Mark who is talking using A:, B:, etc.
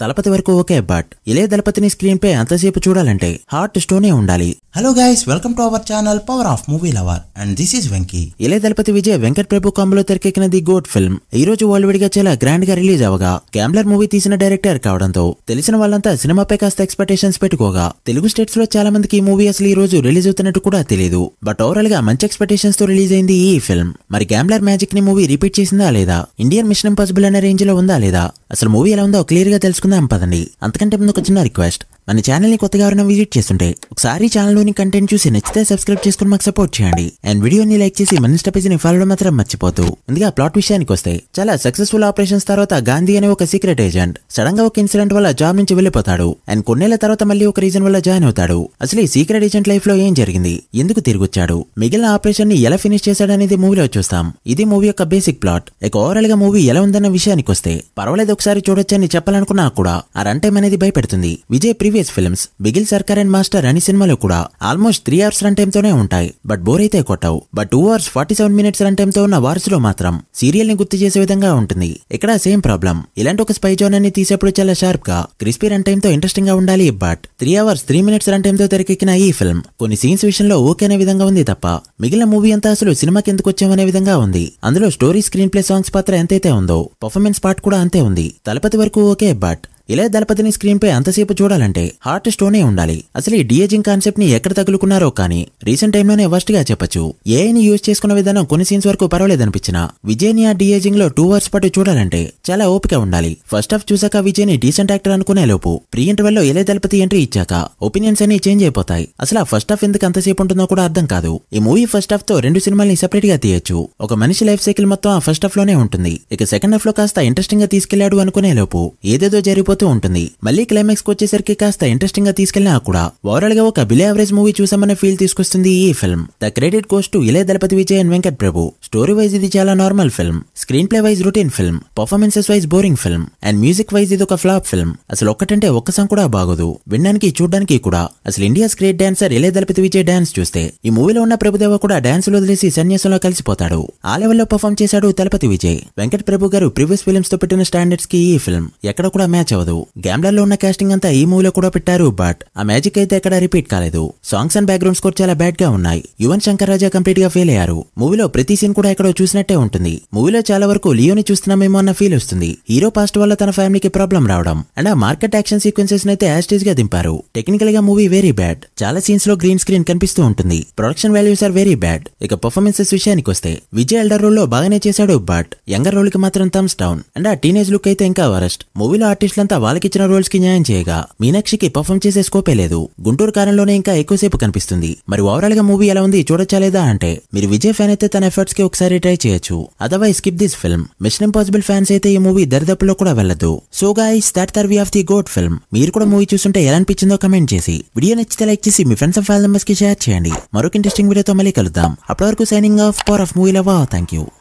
A: దళపతి వరకు okay but ఇలే దళపతిని స్క్రీన్ పే అంతసేపు చూడాలంటే హార్ట్ స్టోనే ఉండాలి hello guys welcome to our channel power of movie lover and this is Venky ఇలే దళపతి విజయ్ వెంకట్ ప్రభు కంబలో తెరకెక్కిన ది గోట్ ఫిల్మ్ ఈ రోజు వరల్డ్ గా చాలా గ్రాండ్ గా రిలీజ్ అవగా గ్యాంబ్లర్ మూవీ తీసిన డైరెక్టర్ కావడంతో తెలిసిన వాళ్ళంతా సినిమాపై కాస్త ఎక్స్పెక్టేషన్స్ పెట్టుకోగా తెలుగు స్టేట్స్ లో చాలా మందికి ఈ మూవీ అసలు ఈ రోజు రిలీజ్ అవుతున్నట్టు కూడా తెలియదు బట్ ఓవరాల్ గా మంచి ఎక్స్పెక్టేషన్స్ తో రిలీజ్ అయింది ఈ ఫిల్మ్ మరి గ్యాంబ్లర్ మ్యాజిక్ ని మూవీ రిపీట్ చేసిందా లేదా ఇండియన్ మిషన్ ఇంపాసిబుల్ అనే రేంజ్ లో ఉందా లేదా అసలు మూవీ ఎలా ఉందో క్లియర్ గా తెలుసుకుందాం తెలుసుకుందాం పదండి అంతకంటే ముందు ఒక చిన్న రిక్వెస్ట్ మన ఛానల్ని కొత్తగా ఎవరైనా విజిట్ చేస్తుంటే ఒకసారి ఛానల్లోని కంటెంట్ చూసి నచ్చితే సబ్స్క్రైబ్ చేసుకుని మాకు సపోర్ట్ చేయండి అండ్ వీడియోని లైక్ చేసి మన ఇన్స్టా పేజీని ఫాలో మాత్రం మర్చిపోతూ ముందుగా ప్లాట్ విషయానికి వస్తే చాలా సక్సెస్ఫుల్ ఆపరేషన్స్ తర్వాత గాంధీ అనే ఒక సీక్రెట్ ఏజెంట్ సడన్ గా ఒక ఇన్సిడెంట్ వల్ల జాబ్ నుంచి వెళ్ళిపోతాడు అండ్ కొన్నేళ్ల తర్వాత మళ్ళీ ఒక రీజన్ వల్ల జాయిన్ అవుతాడు అసలు ఈ సీక్రెట్ ఏజెంట్ లైఫ్ లో ఏం జరిగింది ఎందుకు తిరిగొచ్చాడు మిగిలిన ఆపరేషన్ ని ఎలా ఫినిష్ చేశాడనేది మూవీలో చూస్తాం ఇది మూవీ యొక్క బేసిక్ ప్లాట్ ఇక ఓవరాల్ గా మూవీ ఎలా ఉందన్న విషయానికి వస్తే పర్వాలేదు ఒకసారి చూడొచ్చని చెప్పాలనుకున్నా కూడా ఆ రన్ టైం అనేది భయపెడుతుంది Vijay preview previous films Bigil Sarkar and Master అని సినిమాలు కూడా ఆల్మోస్ట్ త్రీ అవర్స్ రన్ టైంతోనే ఉంటాయి బట్ బోర్ అయితే కొట్టవు but two hours forty seven minutes run టైంతో ఉన్న వార్స్ లో మాత్రం సీరియల్ ని గుర్తు చేసే విధంగా ఉంటుంది ఇక్కడ సేమ్ ప్రాబ్లం ఇలాంటి ఒక స్పై జోన్ అని తీసేప్పుడు చాలా షార్ప్ గా క్రిస్పీ రన్ టైంతో ఇంట్రెస్టింగ్ గా ఉండాలి but three hours three minutes run టైంతో తెరకెక్కిన ఈ ఫిల్మ్ కొన్ని సీన్స్ విషయంలో ఓకే అనే విధంగా ఉంది తప్ప మిగిలిన మూవీ అంతా అసలు సినిమాకి ఎందుకు వచ్చామనే విధంగా ఉంది అందులో స్టోరీ స్క్రీన్ ప్లే సాంగ్స్ పాత్ర ఎంతైతే ఉందో పర్ఫార్మెన్స్ పార్ట్ కూడా అంతే ఉంది తలపతి వరకు ఓకే బట్ ఇలా దళపతిని స్క్రీన్ పై అంతసేపు చూడాలంటే హార్ట్ స్టోనే ఉండాలి అసలు ఈ డిఏజింగ్ కాన్సెప్ట్ ని ఎక్కడ తగులుకున్నారో కానీ రీసెంట్ టైంలోనే వర్స్ట్ గా చెప్పొచ్చు ఏఐని యూజ్ చేసుకున్న విధానం కొన్ని సీన్స్ వరకు పర్వాలేదనిపించిన విజయ్ని ఆ డిఏజింగ్ లో టూ అవర్స్ పాటు చూడాలంటే చాలా ఓపిక ఉండాలి ఫస్ట్ హాఫ్ చూసాక ని డీసెంట్ యాక్టర్ అనుకునే లోపు ప్రీ ఇంటర్వెల్ లో దళపతి ఎంట్రీ ఇచ్చాక ఒపీనియన్స్ అన్ని చేంజ్ అయిపోతాయి అసలు ఆ ఫస్ట్ హాఫ్ ఎందుకు అంతసేపు ఉంటుందో కూడా అర్థం కాదు ఈ మూవీ ఫస్ట్ హాఫ్ తో రెండు సినిమాల్ని సెపరేట్ గా తీయచ్చు ఒక మనిషి లైఫ్ సైకిల్ మొత్తం ఆ ఫస్ట్ హాఫ్ లోనే ఉంటుంది ఇక సెకండ్ హాఫ్ లో కాస్త ఇంట్రెస్టింగ్ గా తీసుకెళ్లాడు అనుకునే లోపు ఏదేదో జరిగిపోతుంది జరిగిపోతూ ఉంటుంది మళ్ళీ క్లైమాక్స్ కు వచ్చేసరికి కాస్త ఇంట్రెస్టింగ్ గా తీసుకెళ్లినా కూడా ఓవరాల్ గా ఒక బిలే ఎవరేజ్ మూవీ చూసామన్న ఫీల్ తీసుకొస్తుంది ఈ film the credit goes to ఇలే Thalapathy Vijay and Venkat Prabhu story wise ఇది చాలా normal film screenplay wise routine film performances wise boring film and music wise ఇది ఒక ఫ్లాప్ ఫిల్మ్ అసలు ఒక్కటంటే ఒక్క సాంగ్ కూడా బాగోదు వినడానికి చూడడానికి కూడా అసలు ఇండియా గ్రేట్ డాన్సర్ ఇలే దళపతి విజయ్ డాన్స్ చూస్తే ఈ మూవీలో ఉన్న ప్రభుదేవ కూడా డాన్స్ వదిలేసి సన్యాసంలో కలిసిపోతాడు ఆ లో పర్ఫామ్ చేశాడు దళపతి విజయ్ వెంకట్ ప్రభు గారు ప్రీవియస్ ఫిల్మ్స్ తో పెట్టిన స్టాండర్డ్స్ కి ఈ ఫిల్మ్ ఎక్కడ కూడా మ్యాచ్ అవ్వదు అవ్వదు గ్యాంబ్లర్ లో ఉన్న కాస్టింగ్ అంతా ఈ మూవీలో కూడా పెట్టారు బట్ ఆ మ్యాజిక్ అయితే ఎక్కడ రిపీట్ కాలేదు సాంగ్స్ అండ్ బ్యాక్గ్రౌండ్ స్కోర్ చాలా బ్యాడ్ గా ఉన్నాయి యువన్ శంకర్ రాజా కంప్లీట్ గా ఫెయిల్ అయ్యారు మూవీలో ప్రతి సీన్ కూడా ఎక్కడో చూసినట్టే ఉంటుంది మూవీలో చాలా వరకు లియోని చూస్తున్నామేమో అన్న ఫీల్ వస్తుంది హీరో పాస్ట్ వల్ల తన ఫ్యామిలీకి ప్రాబ్లం రావడం అండ్ ఆ మార్కెట్ యాక్షన్ సీక్వెన్సెస్ అయితే యాస్టేజ్ గా దింపారు టెక్నికల్ గా మూవీ వెరీ బ్యాడ్ చాలా సీన్స్ లో గ్రీన్ స్క్రీన్ కనిపిస్తూ ఉంటుంది production values are very bad ఇక పర్ఫార్మెన్సెస్ విషయానికి వస్తే విజయ్ ఎల్డర్ రోల్ లో బాగానే చేశాడు బట్ యంగర్ రోల్ కి మాత్రం థమ్స్ డౌన్ అండ్ ఆ టీనేజ్ లుక్ అయితే ఇంకా వరస్ట్ మూవీలో ఆర్టిస్ట్ అంతా వాళ్ళకిచ్చిన కి న్యాయం చేయగా మీనాక్షికి పర్ఫామ్ చేసే స్కోపే లేదు గుంటూరు కారంలోనే ఇంకా ఎక్కువసేపు కనిపిస్తుంది మరి ఓవరాల్ గా మూవీ ఎలా ఉంది చూడొచ్చా లేదా అంటే మీరు విజయ్ ఫ్యాన్ అయితే తన ఎఫర్ట్స్ కి ఒకసారి ట్రై చేయొచ్చు otherwise skip this film mission impossible fans అయితే ఈ మూవీ దరిదప్పులో కూడా వెళ్ళదు so guys that's our review of the GOAT film మీరు కూడా మూవీ చూస్తుంటే ఎలా అనిపించిందో కమెంట్ చేసి వీడియో నచ్చితే లైక్ చేసి మీ ఫ్రెండ్స్ అండ్ ఫ్యామిలీ మెంబర్స్ కి షేర్ చేయండి మరొక ఇంట్రెస్టింగ్ వీడియోతో మళ్ళీ కలుద్దాం అప్పటి వరకు signing off power of movie love thank you